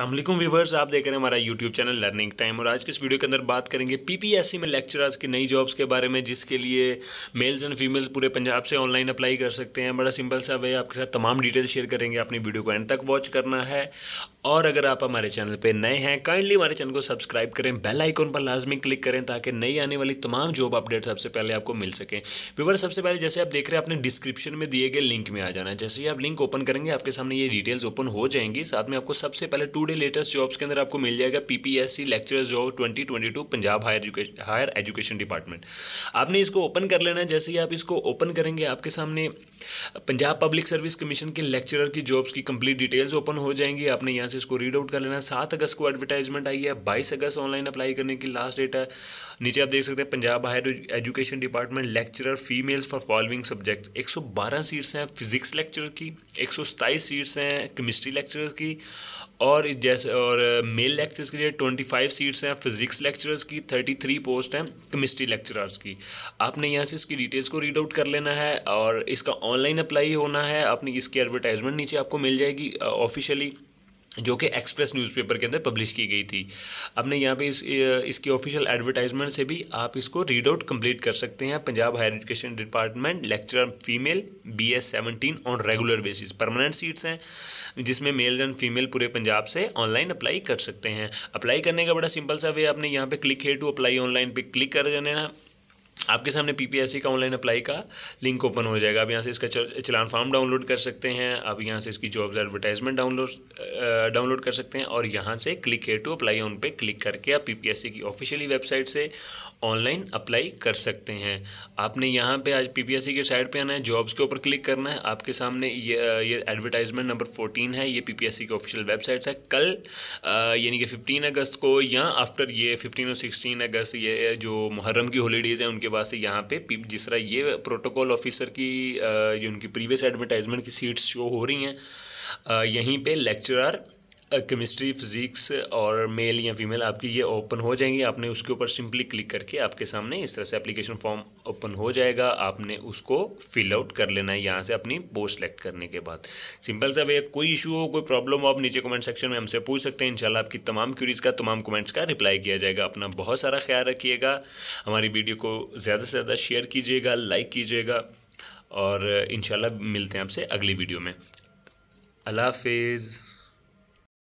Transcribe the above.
अल्लाम व्यूवर्स आप देख रहे हैं हमारा यूट्यूब चैनल लर्निंग टाइम और आज के इस वीडियो के अंदर बात करेंगे पीपीएससी में लेक्चरर्स की नई जॉब्स के बारे में जिसके लिए मेल्स एंड फीमेल्स पूरे पंजाब से ऑनलाइन अप्लाई कर सकते हैं बड़ा सिंपल सा वे आपके साथ तमाम डिटेल शेयर करेंगे अपनी वीडियो को एंड तक वॉच करना है और अगर आप हमारे चैनल पे नए हैं काइंडली हमारे चैनल को सब्सक्राइब करें बेल आइकॉन पर लाजमी क्लिक करें ताकि नई आने वाली तमाम जॉब अपडेट सबसे पहले आपको मिल सके व्यूवर सबसे पहले जैसे आप देख रहे हैं आपने डिस्क्रिप्शन में दिए गए लिंक में आ जाना है जैसे ही आप लिंक ओपन करेंगे आपके सामने ये डिटेल्स ओपन हो जाएंगी साथ में आपको सबसे पहले टू डे लेटेस्ट जॉब्स के अंदर आपको मिल जाएगा PPSC lecture job twenty Punjab higher education higher education department आपने इसको ओपन कर लेना है जैसे ही आप इसको ओपन करेंगे आपके सामने पंजाब पब्लिक सर्विस कमीशन के लेक्चरर की जॉब्स की कंप्लीट डिटेल्स ओपन हो जाएंगी आपने यहाँ से इसको रीड आउट कर लेना है सात अगस्त को एडवर्टाइजमेंट आई है बाईस अगस्त ऑनलाइन अप्लाई करने की लास्ट डेट है नीचे आप देख सकते हैं Punjab higher education department lecturer females for following subjects एक सौ बारह सीट्स हैं फिजिक्स लेक्चर की एक सौ सताईस सीट्स हैं केमिस्ट्री लेक्चरर की और जैसे और मेल लेक्चर्स के लिए ट्वेंटी फाइव सीट्स हैं फिजिक्स लेक्चरर्स की थर्टी थ्री पोस्ट हैं केमिस्ट्री लेक्चरर्स की आपने यहाँ से इसकी डिटेल्स को रीड आउट कर लेना है और इसका ऑनलाइन अप्लाई होना है आपने इसकी एडवर्टाइजमेंट नीचे आपको मिल जाएगी ऑफिशियली जो कि एक्सप्रेस न्यूज़पेपर के अंदर पब्लिश की गई थी अपने यहाँ पे इस इसकी ऑफिशियल एडवर्टाइजमेंट से भी आप इसको रीड आउट कंप्लीट कर सकते हैं Punjab higher education department lecturer female B S seventeen on regular basis permanent seats हैं जिसमें मेल्स एंड फीमेल पूरे पंजाब से ऑनलाइन अप्लाई कर सकते हैं अप्लाई करने का बड़ा सिंपल सा वे आपने यहाँ पर click here to apply online पर क्लिक कर देना आपके सामने पीपीएससी का ऑनलाइन अप्लाई का लिंक ओपन हो जाएगा आप यहाँ से इसका चलान फॉर्म डाउनलोड कर सकते हैं आप यहाँ से इसकी जॉब्स एडवर्टाइजमेंट डाउनलोड डाउनलोड कर सकते हैं और यहाँ से click here to apply on पे क्लिक करके आप पीपीएससी की ऑफिशियली वेबसाइट से ऑनलाइन अप्लाई कर सकते हैं आपने यहाँ पे आज पी की साइड पर आना है जॉब्स के ऊपर क्लिक करना है आपके सामने ये ये एडवर्टाइजमेंट नंबर फोर्टीन है ये पी की ऑफिशियल वेबसाइट है कल यानी कि फिफ्टीन अगस्त को या आफ्टर ये फिफ्टीन और सिक्सटीन अगस्त ये जो मुहर्रम की हॉलीडेज़ हैं उनके बाद से यहाँ पे जिस तरह ये प्रोटोकॉल ऑफिसर की जो उनकी प्रीवियस एडवर्टाइजमेंट की सीट्स शो हो रही हैं यहीं पे लेक्चरर केमिस्ट्री फिज़िक्स और मेल या फीमेल आपकी ये ओपन हो जाएंगी आपने उसके ऊपर सिंपली क्लिक करके आपके सामने इस तरह से एप्लीकेशन फॉर्म ओपन हो जाएगा आपने उसको फिल आउट कर लेना है यहाँ से अपनी पोस्ट सेलेक्ट करने के बाद सिंपल सा वे कोई इशू हो कोई प्रॉब्लम हो आप नीचे कमेंट सेक्शन में हमसे पूछ सकते हैं इंशाल्लाह आपकी तमाम क्यूरीज़ का तमाम कमेंट्स का रिप्लाई किया जाएगा अपना बहुत सारा ख्याल रखिएगा हमारी वीडियो को ज़्यादा से ज़्यादा शेयर कीजिएगा लाइक कीजिएगा और इन मिलते हैं आपसे अगली वीडियो में अल्लाह हाफिज़